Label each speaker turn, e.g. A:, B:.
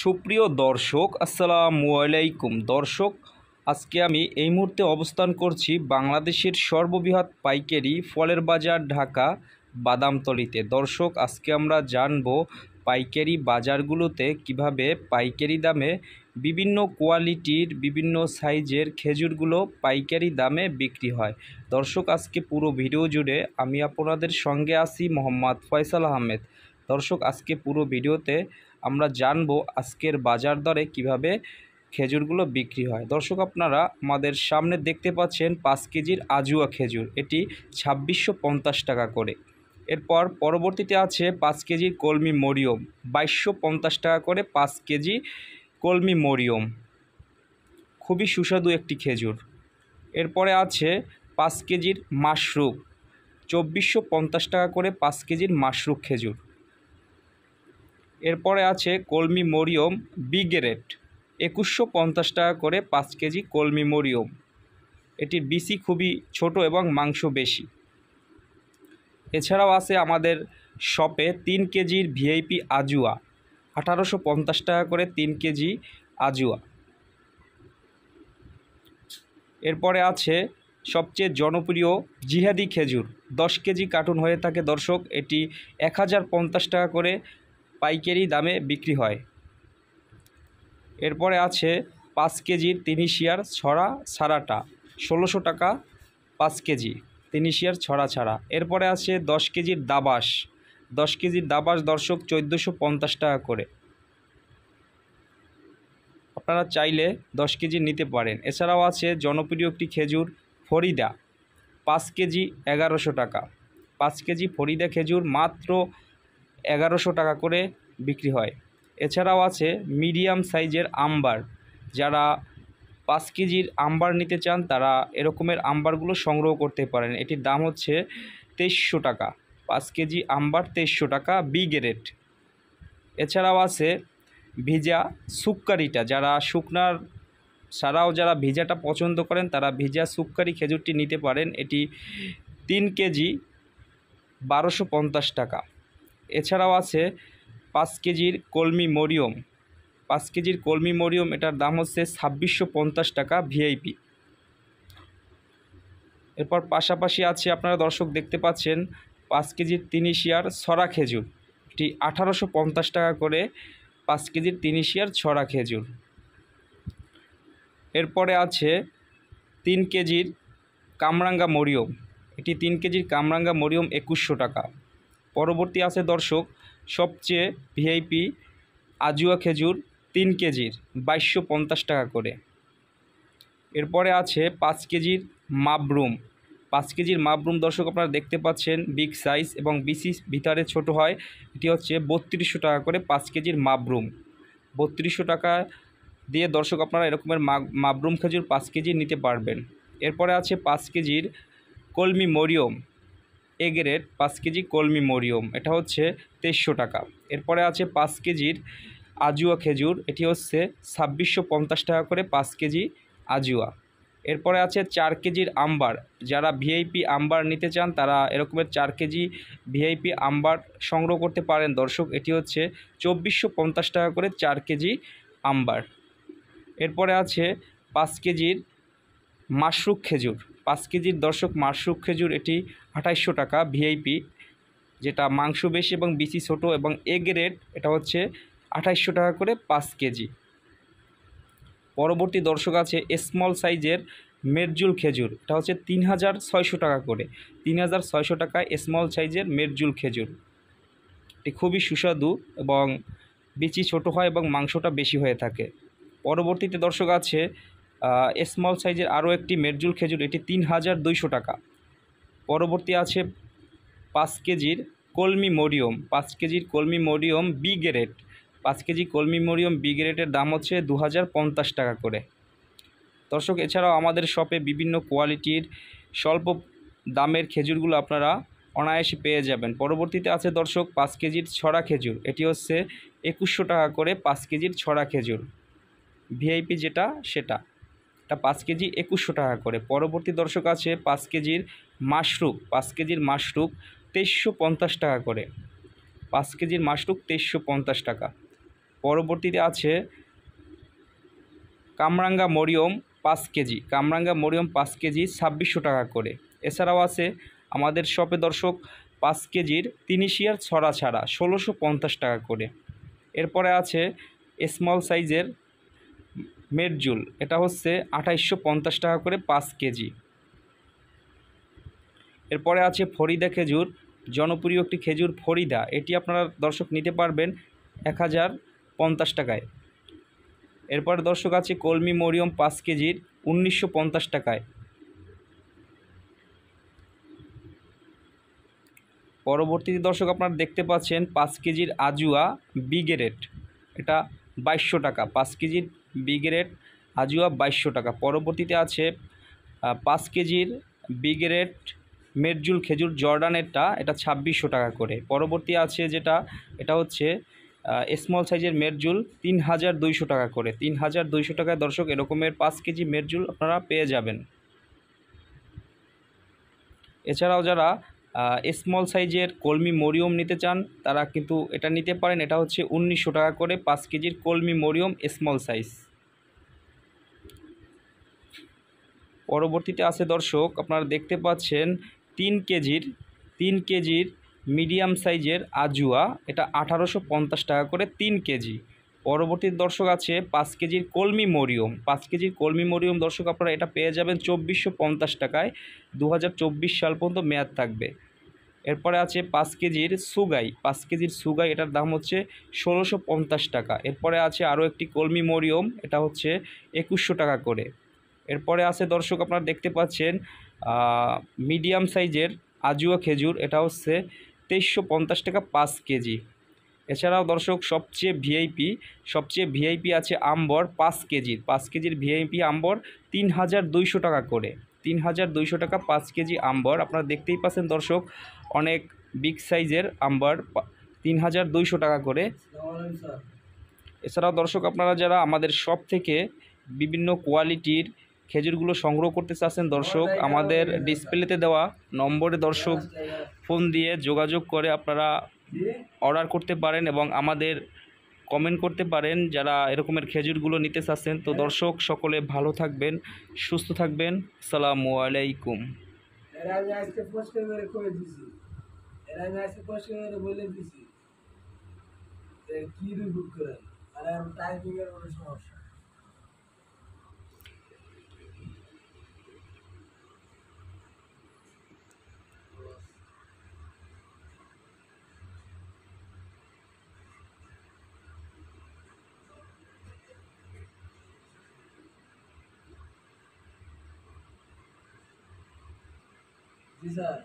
A: সুপ্রিয় দর্শক আসসালাম আলাইকুম দর্শক আজকে আমি এই মুহূর্তে অবস্থান করছি বাংলাদেশের সর্ববৃহৎ পাইকারি ফলের বাজার ঢাকা বাদামতলিতে দর্শক আজকে আমরা জানব পাইকারি বাজারগুলোতে কিভাবে পাইকারি দামে বিভিন্ন কোয়ালিটির বিভিন্ন সাইজের খেজুরগুলো পাইকারি দামে বিক্রি হয় দর্শক আজকে পুরো ভিডিও জুড়ে আমি আপনাদের সঙ্গে আসি মোহাম্মদ ফয়সাল আহমেদ দর্শক আজকে পুরো ভিডিওতে আমরা জানবো আজকের বাজার দরে কিভাবে খেজুরগুলো বিক্রি হয় দর্শক আপনারা আমাদের সামনে দেখতে পাচ্ছেন পাঁচ কেজির আজুয়া খেজুর এটি ছাব্বিশশো টাকা করে এরপর পরবর্তীতে আছে পাঁচ কেজি কলমি মরিয়ম বাইশশো পঞ্চাশ টাকা করে পাঁচ কেজি কলমি মরিয়ম খুবই সুস্বাদু একটি খেজুর এরপরে আছে পাঁচ কেজির মাশরুম চব্বিশশো পঞ্চাশ টাকা করে পাঁচ কেজির মাশরুম খেজুর এরপরে আছে কলমি মরিয়ম বিগেরেট একুশশো পঞ্চাশ টাকা করে পাঁচ কেজি কলমি মরিয়ম এটির বিসি খুবই ছোট এবং মাংস বেশি এছাড়াও আছে আমাদের শপে তিন কেজির ভিআইপি আজুয়া আঠারোশো পঞ্চাশ টাকা করে তিন কেজি আজুয়া এরপরে আছে সবচেয়ে জনপ্রিয় জিহাদি খেজুর দশ কেজি কার্টুন হয়ে থাকে দর্শক এটি এক হাজার পঞ্চাশ টাকা করে পাইকারি দামে বিক্রি হয় এরপরে আছে পাঁচ কেজির তিনিশিয়ার ছড়া ছাড়াটা ষোলোশো টাকা পাঁচ কেজি তিনিশিয়ার ছড়া ছাড়া এরপরে আছে দশ কেজির দাবাস দশ কেজির দাবাস দর্শক চোদ্দোশো পঞ্চাশ টাকা করে আপনারা চাইলে দশ কেজি নিতে পারেন এছাড়াও আছে জনপ্রিয় একটি খেজুর ফরিদা পাঁচ কেজি এগারোশো টাকা পাঁচ কেজি ফরিদা খেজুর মাত্র এগারোশো টাকা করে বিক্রি হয় এছাড়াও আছে মিডিয়াম সাইজের আম্বার যারা পাঁচ কেজির আম্বার নিতে চান তারা এরকমের আম্বারগুলো সংগ্রহ করতে পারেন এটির দাম হচ্ছে তেইশশো টাকা পাঁচ কেজি আম্বার তেইশশো টাকা বি গ্রেড এছাড়াও আছে ভিজা সুক্কারিটা যারা শুকনার ছাড়াও যারা ভিজাটা পছন্দ করেন তারা ভিজা সুক্কারি খেজুরটি নিতে পারেন এটি তিন কেজি বারোশো পঞ্চাশ টাকা এছাড়াও আছে পাঁচ কেজির কলমি মরিয়ম পাঁচ কেজির কলমি মরিয়ম এটার দাম হচ্ছে ছাব্বিশশো পঞ্চাশ টাকা ভিআইপি এরপর পাশাপাশি আছে আপনারা দর্শক দেখতে পাচ্ছেন পাঁচ কেজির তিনিশিয়ার ছড়া খেজুর এটি আঠারোশো পঞ্চাশ টাকা করে পাঁচ কেজির তিনিশিয়ার ছড়া খেজুর এরপরে আছে তিন কেজির কামরাঙ্গা মরিয়ম এটি তিন কেজির কামরাঙ্গা মরিয়ম একুশশো টাকা পরবর্তী আছে দর্শক সবচেয়ে ভিআইপি আজুয়া খেজুর তিন কেজির বাইশশো পঞ্চাশ টাকা করে এরপরে আছে পাঁচ কেজির মাবরুম পাঁচ কেজির মাবরুম দর্শক আপনারা দেখতে পাচ্ছেন বিগ সাইজ এবং বিসি ভিতরে ছোট হয় এটি হচ্ছে বত্রিশশো টাকা করে পাঁচ কেজির মাবরুম বত্রিশশো টাকা দিয়ে দর্শক আপনারা এরকমের মাবরুম খেজুর পাঁচ কেজি নিতে পারবেন এরপরে আছে পাঁচ কেজির কলমি মরিয়ম এ পাঁচ কেজি কলমি মরিয়ম এটা হচ্ছে তেইশশো টাকা এরপরে আছে পাঁচ কেজির আজুয়া খেজুর এটি হচ্ছে ছাব্বিশশো পঞ্চাশ টাকা করে পাঁচ কেজি আজুয়া এরপরে আছে চার কেজির আম্বার যারা ভিআইপি আম্বার নিতে চান তারা এরকমের চার কেজি ভিআইপি আম্বার সংগ্রহ করতে পারেন দর্শক এটি হচ্ছে চব্বিশশো পঞ্চাশ টাকা করে চার কেজি আম্বার এরপরে আছে পাঁচ কেজির মাশরুক খেজুর পাঁচ কেজির দর্শক মাসরুক খেজুর এটি আঠাইশশো টাকা ভিআইপি যেটা মাংস বেশি এবং বিসি ছোট এবং এগ গ্রেড এটা হচ্ছে আঠাইশশো টাকা করে পাঁচ কেজি পরবর্তী দর্শক আছে স্মল সাইজের মেরজুল খেজুর এটা হচ্ছে তিন হাজার ছয়শো টাকা করে তিন হাজার ছয়শো টাকায় স্মল সাইজের মেরজুল খেজুর এটি খুবই সুস্বাদু এবং বিচি ছোট হয় এবং মাংসটা বেশি হয়ে থাকে পরবর্তীতে দর্শক আছে স্মল সাইজের আরও একটি মেরজুল খেজুর এটি তিন হাজার দুইশো টাকা পরবর্তী আছে পাঁচ কেজির কলমি মরিয়ম পাঁচ কেজির কলমি মরিয়ম বি গ্রেড পাঁচ কেজি কলমি মরিয়ম বি গ্রেডের দাম হচ্ছে দু টাকা করে দর্শক এছাড়াও আমাদের শপে বিভিন্ন কোয়ালিটির স্বল্প দামের খেজুরগুলো আপনারা অনায়াসে পেয়ে যাবেন পরবর্তীতে আছে দর্শক পাঁচ কেজির ছড়া খেজুর এটি হচ্ছে একুশশো টাকা করে পাঁচ কেজির ছড়া খেজুর ভিআইপি যেটা সেটা তা পাঁচ কেজি একুশশো টাকা করে পরবর্তী দর্শক আছে পাঁচ কেজির মাশরুম পাঁচ কেজির মাশরুম তেইশশো পঞ্চাশ টাকা করে পাঁচ কেজির মাশরুম তেইশশো পঞ্চাশ টাকা পরবর্তীতে আছে কামরাঙ্গা মরিয়ম পাঁচ কেজি কামরাঙ্গা মরিয়ম পাঁচ কেজি ছাব্বিশশো টাকা করে এছাড়াও আছে আমাদের শপে দর্শক পাঁচ কেজির তিনিশিয়ার ছড়া ছাড়া ষোলোশো পঞ্চাশ টাকা করে এরপরে আছে স্মল সাইজের মেটজুল এটা হচ্ছে আঠাইশশো টাকা করে পাঁচ কেজি এরপরে আছে ফরিদা খেজুর জনপ্রিয় একটি খেজুর ফরিদা এটি আপনারা দর্শক নিতে পারবেন এক হাজার পঞ্চাশ টাকায় এরপরে দর্শক আছে কলমি মরিয়ম পাঁচ কেজির উনিশশো পঞ্চাশ টাকায় পরবর্তীতে দর্শক আপনারা দেখতে পাচ্ছেন পাঁচ কেজির আজুয়া বিগেরেট এটা বাইশশো টাকা পাঁচ কেজির বিগ্রেড আজুয়া বাইশশো টাকা পরবর্তীতে আছে পাঁচ কেজির বিগ্রেড মেরজুল খেজুর জর্ডানেরটা এটা ছাব্বিশশো টাকা করে পরবর্তী আছে যেটা এটা হচ্ছে স্মল সাইজের মেরজুল তিন হাজার দুইশো টাকা করে তিন হাজার দুইশো টাকায় দর্শক এরকমের পাঁচ কেজি মেরজুল আপনারা পেয়ে যাবেন এছাড়াও যারা স্মল সাইজের কলমি মরিয়ম নিতে চান তারা কিন্তু এটা নিতে পারেন এটা হচ্ছে উনিশশো টাকা করে পাঁচ কেজির কলমি মরিয়ম স্মল সাইজ পরবর্তীতে আছে দর্শক আপনারা দেখতে পাচ্ছেন তিন কেজির তিন কেজির মিডিয়াম সাইজের আজুয়া এটা আঠারোশো টাকা করে তিন কেজি পরবর্তী দর্শক আছে পাঁচ কেজির কলমি মরিয়ম পাঁচ কেজির কলমি মরিয়ম দর্শক আপনারা এটা পেয়ে যাবেন চব্বিশশো পঞ্চাশ টাকায় দু সাল পর্যন্ত মেয়াদ থাকবে এরপরে আছে পাঁচ কেজির সুগাই পাঁচ কেজির সুগাই এটার দাম হচ্ছে ষোলোশো পঞ্চাশ টাকা এরপরে আছে আরও একটি কলমি মরিয়ম এটা হচ্ছে একুশশো টাকা করে এরপরে আছে দর্শক আপনারা দেখতে পাচ্ছেন মিডিয়াম সাইজের আজুয়া খেজুর এটা হচ্ছে তেইশশো পঞ্চাশ টাকা পাঁচ কেজি এছাড়াও দর্শক সবচেয়ে ভিআইপি সবচেয়ে ভিআইপি আছে আম্বর পাঁচ কেজির পাঁচ কেজির ভিআইপি আম্বর তিন হাজার দুইশো টাকা করে তিন হাজার দুইশো টাকা পাঁচ কেজি আম্বর আপনারা দেখতেই পাচ্ছেন দর্শক অনেক বিগ সাইজের আম্বর তিন হাজার দুইশো টাকা করে এছাড়াও দর্শক আপনারা যারা আমাদের সব থেকে বিভিন্ন কোয়ালিটির খেজুরগুলো সংগ্রহ করতে চাচ্ছেন দর্শক আমাদের ডিসপ্লেতে দেওয়া নম্বরে দর্শক ফোন দিয়ে যোগাযোগ করে আপনারা অর্ডার করতে পারেন এবং আমাদের কমেন্ট করতে পারেন যারা এরকমের খেজুরগুলো নিতে চাচ্ছেন তো দর্শক সকলে ভালো থাকবেন সুস্থ থাকবেন সালাম আলাইকুম কি করেন আর কোনো সমস্যা these are